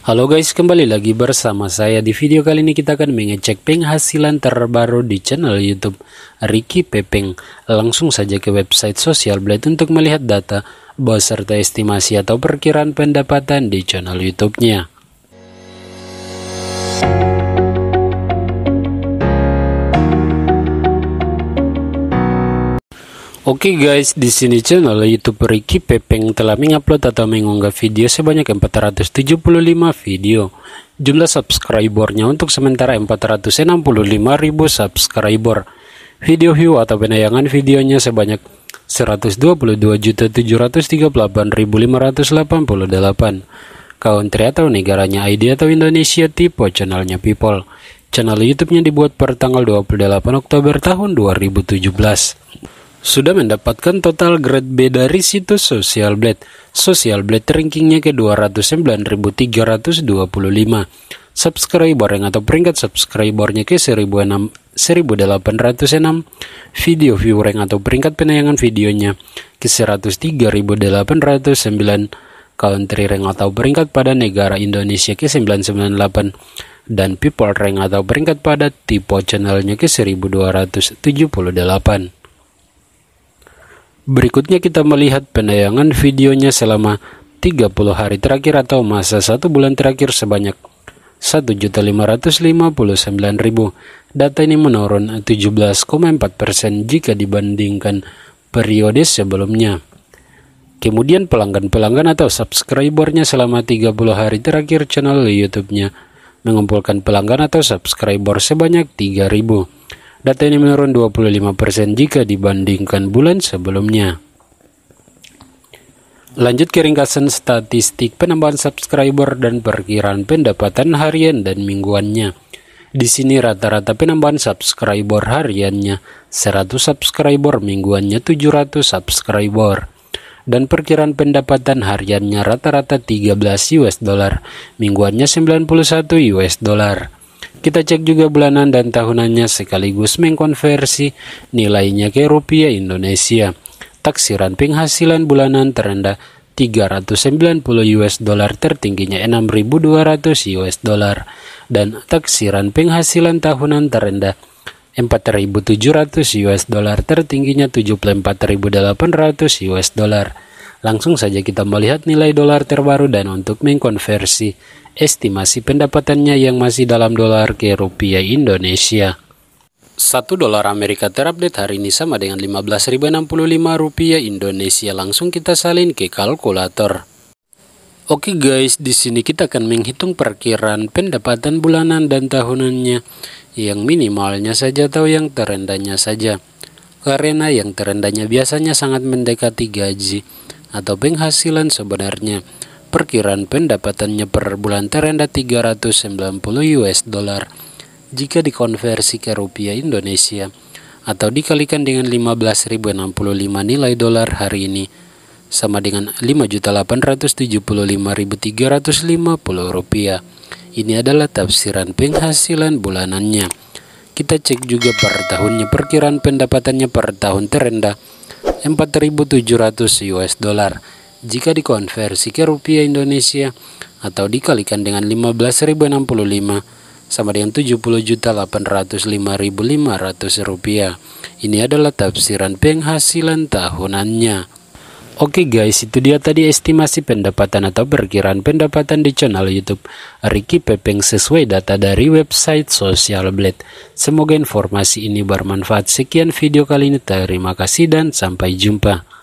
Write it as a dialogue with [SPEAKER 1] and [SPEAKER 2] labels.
[SPEAKER 1] Halo guys, kembali lagi bersama saya. Di video kali ini kita akan mengecek penghasilan terbaru di channel YouTube Ricky Pepeng. Langsung saja ke website Social Blade untuk melihat data serta estimasi atau perkiraan pendapatan di channel YouTube-nya. Oke okay guys, di sini channel YouTube Ricky Pepeng telah mengupload atau mengunggah video sebanyak 475 video. Jumlah subscribernya untuk sementara 465.000 subscriber. Video view atau penayangan videonya sebanyak 122.738.588. Country atau negaranya ID atau Indonesia tipe channelnya People. Channel YouTube-nya dibuat per tanggal 28 Oktober tahun 2017. Sudah mendapatkan total grade B dari situs Social Blade. Social Blade rankingnya ke 209.325. Subscriber yang atau peringkat subscribernya ke ratus 1806. Video viewer yang atau peringkat penayangan videonya ke 103.809 country rank atau peringkat pada negara Indonesia ke 998 dan people rank atau peringkat pada tipe channelnya ke 1278. Berikutnya kita melihat penayangan videonya selama 30 hari terakhir atau masa 1 bulan terakhir sebanyak 1.559.000. Data ini menurun 17,4% jika dibandingkan periode sebelumnya. Kemudian pelanggan-pelanggan atau subscribernya selama 30 hari terakhir channel YouTube-nya mengumpulkan pelanggan atau subscriber sebanyak 3000. Data ini menurun 25% jika dibandingkan bulan sebelumnya. Lanjut ke ringkasan statistik penambahan subscriber dan perkiraan pendapatan harian dan mingguannya. Di sini rata-rata penambahan subscriber hariannya 100 subscriber, mingguannya 700 subscriber. Dan perkiraan pendapatan hariannya rata-rata 13 US dollar, mingguannya 91 US dollar. Kita cek juga bulanan dan tahunannya sekaligus mengkonversi nilainya ke rupiah Indonesia. Taksiran penghasilan bulanan terendah 390 US dollar tertingginya 6.200 US dollar dan taksiran penghasilan tahunan terendah 4.700 US dollar tertingginya 74.800 US dollar. Langsung saja kita melihat nilai dolar terbaru dan untuk mengkonversi estimasi pendapatannya yang masih dalam dolar ke rupiah Indonesia. 1 dolar Amerika terupdate hari ini sama dengan 15.065 rupiah Indonesia. Langsung kita salin ke kalkulator. Oke guys, di sini kita akan menghitung perkiraan pendapatan bulanan dan tahunannya yang minimalnya saja atau yang terendahnya saja. Karena yang terendahnya biasanya sangat mendekati gaji atau penghasilan sebenarnya. Perkiraan pendapatannya per bulan terendah 390 US dollar jika dikonversi ke rupiah Indonesia atau dikalikan dengan 15.065 nilai dolar hari ini sama dengan 5.875.350 rupiah. Ini adalah tafsiran penghasilan bulanannya. Kita cek juga per tahunnya perkiraan pendapatannya per tahun terendah 4.700 US dollar. Jika dikonversi ke rupiah Indonesia atau dikalikan dengan 15.065 sama dengan 70.805.500 rupiah. Ini adalah tafsiran penghasilan tahunannya. Oke okay guys, itu dia tadi estimasi pendapatan atau perkiraan pendapatan di channel YouTube Ricky Pepeng sesuai data dari website Social Blade. Semoga informasi ini bermanfaat. Sekian video kali ini, terima kasih dan sampai jumpa.